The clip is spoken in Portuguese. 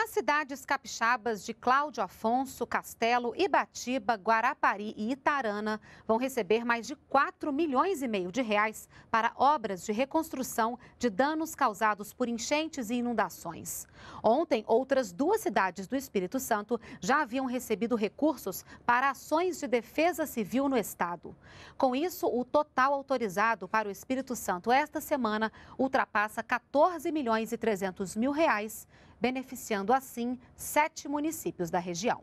As cidades capixabas de Cláudio Afonso, Castelo, Ibatiba, Guarapari e Itarana vão receber mais de 4 milhões e meio de reais para obras de reconstrução de danos causados por enchentes e inundações. Ontem, outras duas cidades do Espírito Santo já haviam recebido recursos para ações de defesa civil no estado. Com isso, o total autorizado para o Espírito Santo esta semana ultrapassa 14 milhões e 300 mil reais beneficiando assim sete municípios da região.